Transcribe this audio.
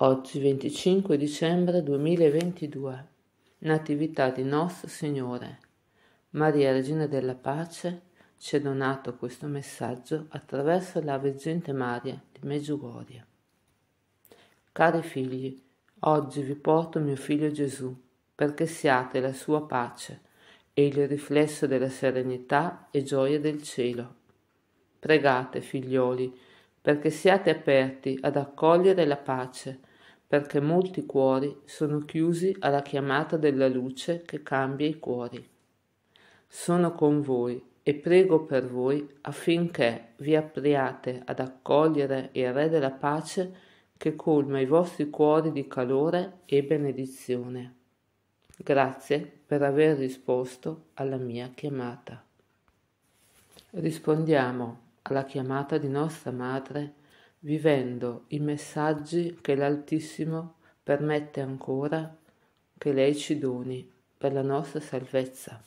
Oggi 25 dicembre 2022. Natività di Nostro Signore. Maria Regina della Pace ci ha donato questo messaggio attraverso la Vergente Maria di Meggiugorie. Cari figli, oggi vi porto mio figlio Gesù, perché siate la sua pace e il riflesso della serenità e gioia del cielo. Pregate, figlioli, perché siate aperti ad accogliere la pace perché molti cuori sono chiusi alla chiamata della luce che cambia i cuori. Sono con voi e prego per voi affinché vi apriate ad accogliere il Re della pace che colma i vostri cuori di calore e benedizione. Grazie per aver risposto alla mia chiamata. Rispondiamo alla chiamata di nostra Madre vivendo i messaggi che l'Altissimo permette ancora che lei ci doni per la nostra salvezza.